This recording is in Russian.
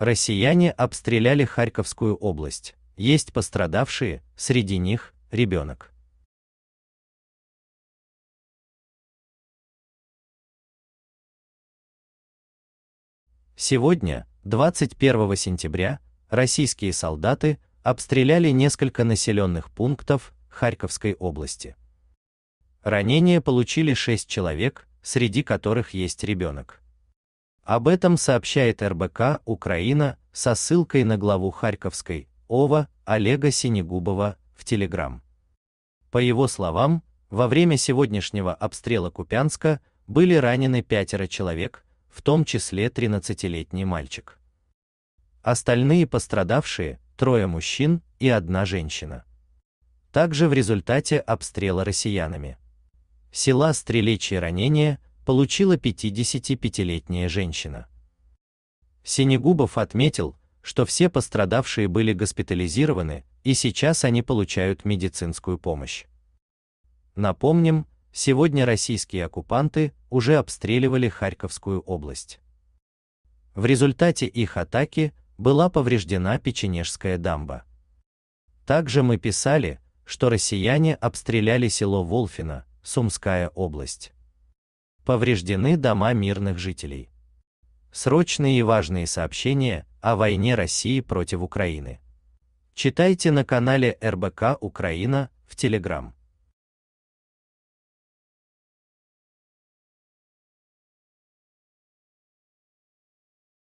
Россияне обстреляли Харьковскую область. Есть пострадавшие, среди них ребенок. Сегодня, 21 сентября, российские солдаты обстреляли несколько населенных пунктов Харьковской области. Ранения получили 6 человек, среди которых есть ребенок. Об этом сообщает РБК «Украина» со ссылкой на главу Харьковской ОВА Олега Синегубова в Телеграм. По его словам, во время сегодняшнего обстрела Купянска были ранены пятеро человек, в том числе 13-летний мальчик. Остальные пострадавшие – трое мужчин и одна женщина. Также в результате обстрела россиянами. Села Стрелечье ранения – получила 55-летняя женщина. Синегубов отметил, что все пострадавшие были госпитализированы, и сейчас они получают медицинскую помощь. Напомним, сегодня российские оккупанты уже обстреливали Харьковскую область. В результате их атаки была повреждена Печенежская дамба. Также мы писали, что россияне обстреляли село Волфино, Сумская область повреждены дома мирных жителей. Срочные и важные сообщения о войне России против Украины. Читайте на канале РБК Украина в Telegram.